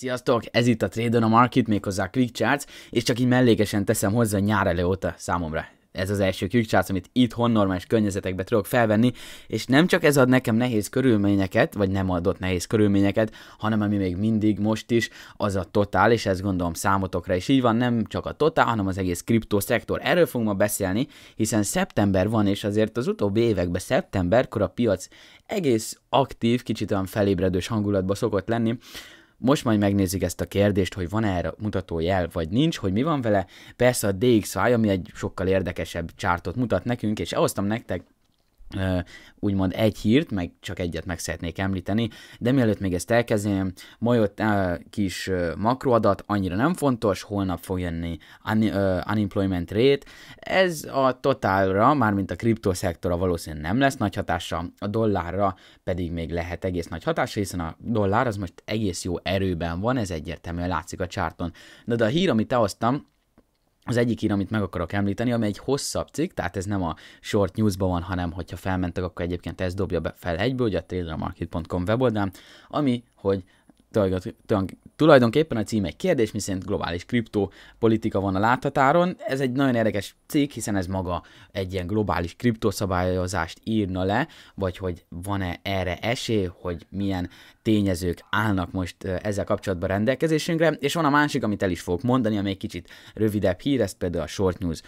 Sziasztok, ez itt a Trade on a Market, méghozzá Quick Charts, és csak így mellékesen teszem hozzá nyár elő óta számomra. Ez az első Quick Charts, amit itthon normális környezetekbe tudok felvenni, és nem csak ez ad nekem nehéz körülményeket, vagy nem adott nehéz körülményeket, hanem ami még mindig most is, az a totál, és ezt gondolom számotokra is így van, nem csak a totál, hanem az egész kriptószektor. Erről fogunk ma beszélni, hiszen szeptember van, és azért az utóbbi években szeptemberkor a piac egész aktív, kicsit olyan felébredős hangulatba szokott lenni, most majd megnézzük ezt a kérdést, hogy van -e erre mutatójel, vagy nincs, hogy mi van vele. Persze a DXY, ami egy sokkal érdekesebb csártot mutat nekünk, és elhoztam nektek úgymond egy hírt, meg csak egyet meg szeretnék említeni, de mielőtt még ezt elkezdeném, ma jött kis makroadat, annyira nem fontos, holnap fog jönni unemployment rate, ez a totálra, mármint a kriptoszektora valószínűleg nem lesz nagy hatása, a dollárra pedig még lehet egész nagy hatása, hiszen a dollár az most egész jó erőben van, ez egyértelműen látszik a csárton. De, de a hír, amit hoztam, az egyik ír, amit meg akarok említeni, ami egy hosszabb cikk, tehát ez nem a short newsban van, hanem hogyha felmentek, akkor egyébként ez dobja be fel egyből, ugye a tradermarket.com weboldán, ami, hogy Tulajdonképpen a cím egy kérdés, miszerint globális kriptopolitika van a láthatáron. Ez egy nagyon érdekes cikk, hiszen ez maga egy ilyen globális kriptoszabályozást írna le, vagy hogy van-e erre esély, hogy milyen tényezők állnak most ezzel kapcsolatban rendelkezésünkre. És van a másik, amit el is fogok mondani, ami egy kicsit rövidebb hír, ez például a Short News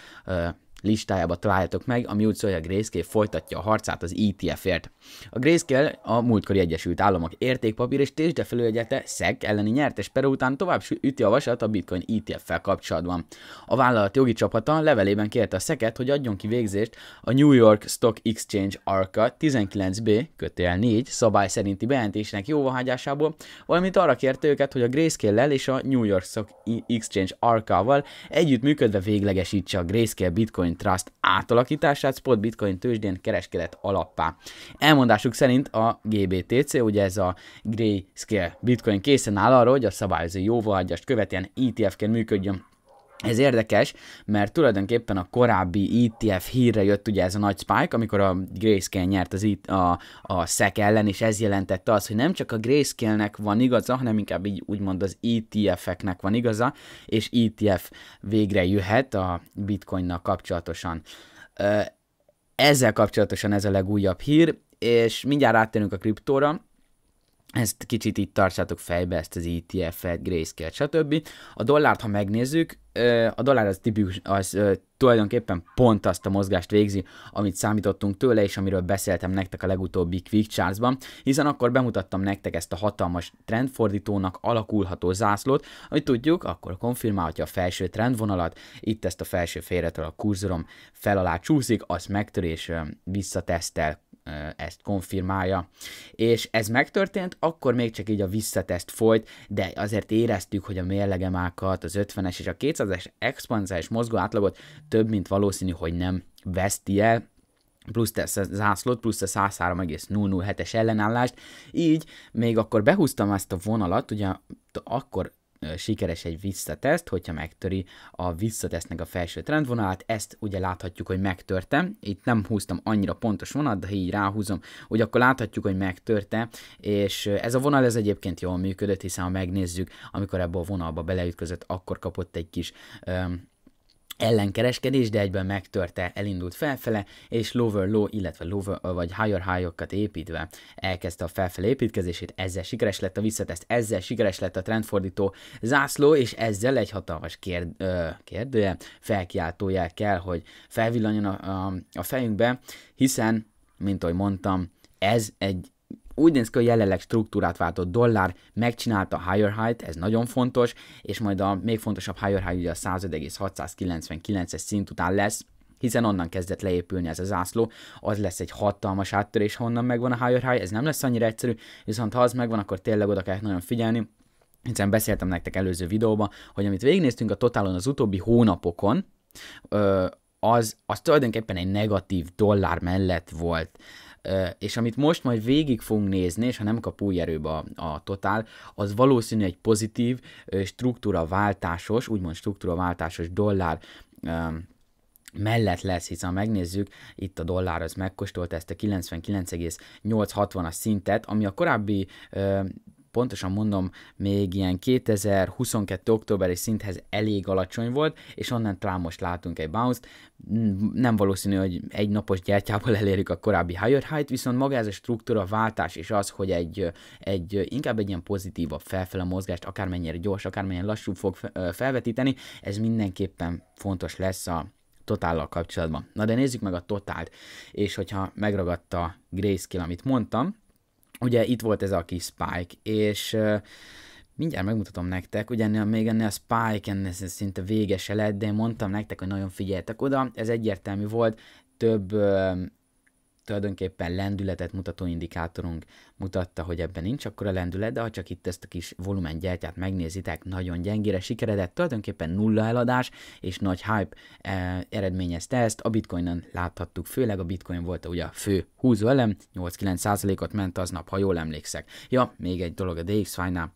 listájába találjátok meg, ami úgy szólja, hogy a Grayscale folytatja a harcát az ETF-ért. A Grayscale a múltkori Egyesült Államok értékpapír és tőzsdefelügyelete SEC elleni nyertes peró után tovább üti a vasat a Bitcoin ETF-fel kapcsolatban. A vállalat jogi csapata levelében kérte a SEC-et, hogy adjon ki végzést a New York Stock Exchange ARCA 19B kötél 4 szabály szerinti bejelentésnek jóváhagyásából, valamint arra kérte őket, hogy a Grayscale-lel és a New York Stock e- Exchange ARCA-val együttműködve véglegesítse a Grayscale Bitcoin Bitcoin Trust átalakítását spot Bitcoin tőzsdén kereskedett alappá. Elmondásuk szerint a GBTC, ugye ez a Grayscale Bitcoin készen áll arra, hogy a szabályozó jóváhagyást követően ETF-ként működjön. Ez érdekes, mert tulajdonképpen a korábbi ETF hírre jött ugye ez a nagy spike, amikor a Grayscale nyert az it, e a, a SEC ellen, és ez jelentette az, hogy nem csak a Grayscale-nek van igaza, hanem inkább így úgymond az ETF-eknek van igaza, és ETF végre jöhet a bitcoinnal kapcsolatosan. Ezzel kapcsolatosan ez a legújabb hír, és mindjárt áttérünk a kriptóra, ezt kicsit itt tartsátok fejbe, ezt az ETF-et, Grayscale-t, stb. A dollárt, ha megnézzük, a dollár az, tipikus, az tulajdonképpen pont azt a mozgást végzi, amit számítottunk tőle, és amiről beszéltem nektek a legutóbbi Quick Charts-ban, hiszen akkor bemutattam nektek ezt a hatalmas trendfordítónak alakulható zászlót, amit tudjuk, akkor konfirmálhatja a felső trendvonalat, itt ezt a felső félretől a kurzorom fel alá csúszik, azt megtörés és visszatesztel ezt konfirmálja. És ez megtörtént, akkor még csak így a visszateszt folyt, de azért éreztük, hogy a mérlegemákat, az 50-es és a 200-es expanzális mozgó átlagot több, mint valószínű, hogy nem veszti el, plusz tesz a zászlót, plusz a 103,007-es ellenállást, így még akkor behúztam ezt a vonalat, ugye akkor sikeres egy visszateszt, hogyha megtöri a visszatesznek a felső trendvonalát, ezt ugye láthatjuk, hogy megtörtem, itt nem húztam annyira pontos vonat, de így ráhúzom, hogy akkor láthatjuk, hogy megtörte, és ez a vonal ez egyébként jól működött, hiszen ha megnézzük, amikor ebbe a vonalba beleütközött, akkor kapott egy kis um, ellenkereskedés, de egyben megtörte, elindult felfele, és lower low, illetve lower vagy higher high építve elkezdte a felfele építkezését, ezzel sikeres lett a visszateszt, ezzel sikeres lett a trendfordító zászló, és ezzel egy hatalmas kérd, ö, kérdője, felkiáltójá kell, hogy felvillanjon a, a, a fejünkbe, hiszen, mint ahogy mondtam, ez egy úgy néz ki, hogy jelenleg struktúrát váltott dollár, megcsinálta a higher height ez nagyon fontos, és majd a még fontosabb higher height ugye a 105,699-es szint után lesz, hiszen onnan kezdett leépülni ez a zászló, az lesz egy hatalmas áttörés, honnan megvan a higher high, ez nem lesz annyira egyszerű, viszont ha az megvan, akkor tényleg oda kell nagyon figyelni, hiszen beszéltem nektek előző videóban, hogy amit végignéztünk a totálon az utóbbi hónapokon, az, az tulajdonképpen egy negatív dollár mellett volt és amit most majd végig fogunk nézni, és ha nem kap új erőbe a, a totál, az valószínű egy pozitív, struktúra váltásos, úgymond struktúra váltásos dollár mellett lesz, hiszen ha megnézzük, itt a dollár az megkóstolta ezt a 99,860-as szintet, ami a korábbi pontosan mondom, még ilyen 2022. októberi szinthez elég alacsony volt, és onnan talán most látunk egy bounce-t. Nem valószínű, hogy egy napos gyertyából elérjük a korábbi higher height, viszont maga ez a struktúra váltás és az, hogy egy, egy inkább egy ilyen pozitívabb felfele mozgást, akármennyire gyors, akármennyire lassú fog felvetíteni, ez mindenképpen fontos lesz a totállal kapcsolatban. Na de nézzük meg a totált, és hogyha megragadta Grayscale, amit mondtam, ugye itt volt ez a kis Spike, és mindjárt megmutatom nektek, ugye ennél, még ennél a Spike, ennél szinte vége se lett, de én mondtam nektek, hogy nagyon figyeltek oda, ez egyértelmű volt, több tulajdonképpen lendületet mutató indikátorunk mutatta, hogy ebben nincs akkor a lendület, de ha csak itt ezt a kis volumen gyertyát megnézitek, nagyon gyengére sikeredett, tulajdonképpen nulla eladás és nagy hype e, eredményezte ezt. A bitcoinon láthattuk, főleg a bitcoin volt ugye a fő húzó elem, 8-9%-ot ment aznap, ha jól emlékszek. Ja, még egy dolog a dx nál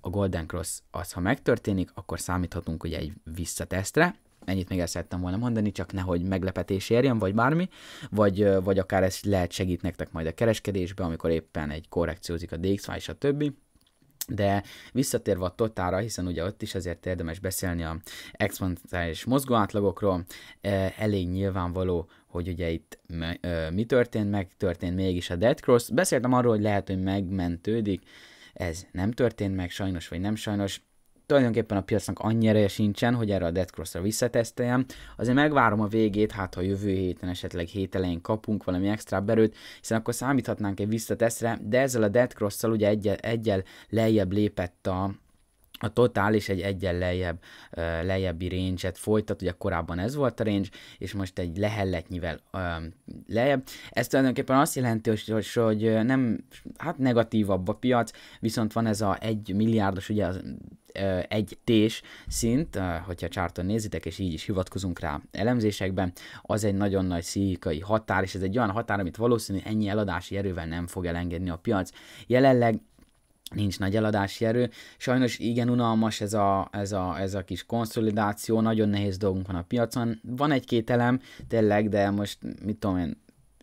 a Golden Cross az, ha megtörténik, akkor számíthatunk ugye egy visszatesztre, ennyit még ezt szerettem volna mondani, csak nehogy meglepetés érjen, vagy bármi, vagy, vagy akár ez lehet segít nektek majd a kereskedésbe, amikor éppen egy korrekciózik a DXY és a többi. De visszatérve a totára, hiszen ugye ott is azért érdemes beszélni a exponenciális mozgóátlagokról, elég nyilvánvaló, hogy ugye itt mi történt, meg történt mégis a dead cross. Beszéltem arról, hogy lehet, hogy megmentődik, ez nem történt meg sajnos, vagy nem sajnos, tulajdonképpen a piacnak annyira sincsen, hogy erre a Dead Cross-ra visszateszteljem. Azért megvárom a végét, hát ha jövő héten esetleg hét elején kapunk valami extra berőt, hiszen akkor számíthatnánk egy visszatesztre, de ezzel a Dead Cross-szal ugye egyel, egyel lejjebb lépett a, a totál is egy egyen lejjebb, uh, lejjebbi range-et folytat, ugye korábban ez volt a range, és most egy lehelletnyivel um, lejjebb. Ez tulajdonképpen azt jelenti, hogy, hogy nem, hát negatívabb a piac, viszont van ez a 1 milliárdos, ugye az egy tés szint, hogyha csárton nézitek, és így is hivatkozunk rá elemzésekben, az egy nagyon nagy szíjikai határ, és ez egy olyan határ, amit valószínű ennyi eladási erővel nem fog elengedni a piac. Jelenleg nincs nagy eladási erő. Sajnos igen unalmas ez a, ez, a, ez a kis konszolidáció, nagyon nehéz dolgunk van a piacon. Van egy-két elem, tényleg, de most mit tudom én,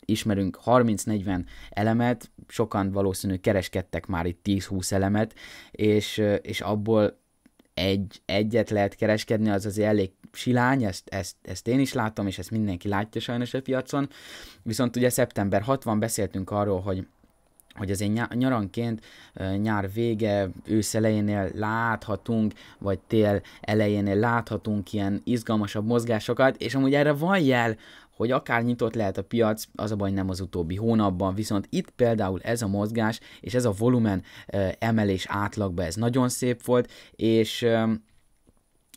ismerünk 30-40 elemet, sokan valószínű kereskedtek már itt 10-20 elemet, és, és abból egy, egyet lehet kereskedni, az azért elég silány, ezt, ezt, ezt én is látom, és ezt mindenki látja sajnos a piacon. Viszont ugye szeptember 60 beszéltünk arról, hogy hogy azért nyaranként nyár vége, ősz elejénél láthatunk, vagy tél elejénél láthatunk ilyen izgalmasabb mozgásokat, és amúgy erre van jel hogy akár nyitott lehet a piac, az a baj nem az utóbbi hónapban, viszont itt például ez a mozgás és ez a volumen emelés átlagba, ez nagyon szép volt, és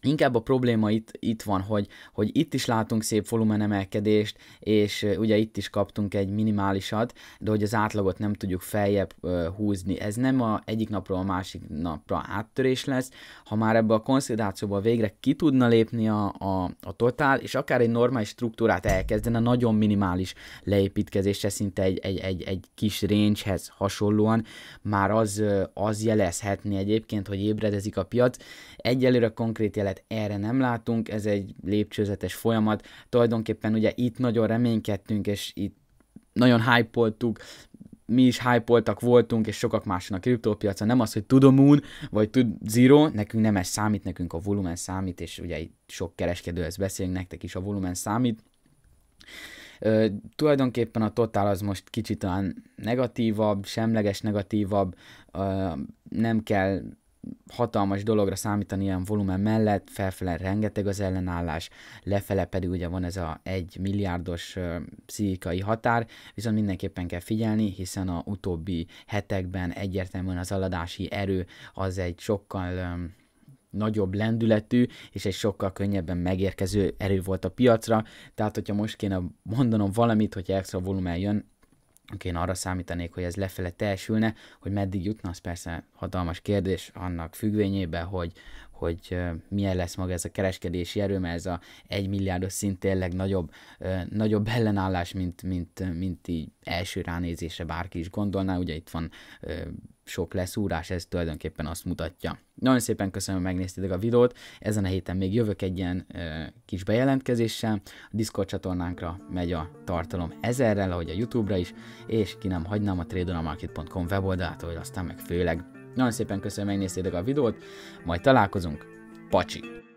Inkább a probléma itt, itt van, hogy, hogy itt is látunk szép volumenemelkedést, és ugye itt is kaptunk egy minimálisat, de hogy az átlagot nem tudjuk feljebb húzni. Ez nem a egyik napról a másik napra áttörés lesz. Ha már ebbe a konszolidációba végre ki tudna lépni a, a, a totál, és akár egy normális struktúrát elkezdene, nagyon minimális leépítkezésre, szinte egy, egy, egy, egy kis rangehez hasonlóan, már az, az jelezhetni egyébként, hogy ébredezik a piac. Egyelőre konkrét jel jelet erre nem látunk, ez egy lépcsőzetes folyamat. Tulajdonképpen ugye itt nagyon reménykedtünk, és itt nagyon hype mi is hype voltunk, és sokak máson a kriptópiacon. Nem az, hogy tudom un, vagy tud zero, nekünk nem ez számít, nekünk a volumen számít, és ugye itt sok kereskedő ezt beszélünk, nektek is a volumen számít. Ö, tulajdonképpen a totál az most kicsit olyan negatívabb, semleges negatívabb, ö, nem kell hatalmas dologra számítani ilyen volumen mellett, felfele rengeteg az ellenállás, lefele pedig ugye van ez a 1 milliárdos pszichikai határ, viszont mindenképpen kell figyelni, hiszen a utóbbi hetekben egyértelműen az aladási erő az egy sokkal nagyobb lendületű és egy sokkal könnyebben megérkező erő volt a piacra, tehát hogyha most kéne mondanom valamit, hogy extra volumen jön, én arra számítanék, hogy ez lefele teljesülne, hogy meddig jutna, az persze hatalmas kérdés annak függvényében, hogy, hogy milyen lesz maga ez a kereskedési erő, mert ez a 1 milliárdos szint tényleg nagyobb, nagyobb ellenállás, mint, mint, mint így első ránézése bárki is gondolná. Ugye itt van sok leszúrás, ez tulajdonképpen azt mutatja. Nagyon szépen köszönöm, hogy megnéztétek a videót, ezen a héten még jövök egy ilyen e, kis bejelentkezéssel, a Discord csatornánkra megy a tartalom ezerrel, ahogy a Youtube-ra is, és ki nem hagynám a tradonamarket.com weboldalát, hogy aztán meg főleg nagyon szépen köszönöm, hogy megnéztétek a videót, majd találkozunk. Pacsi!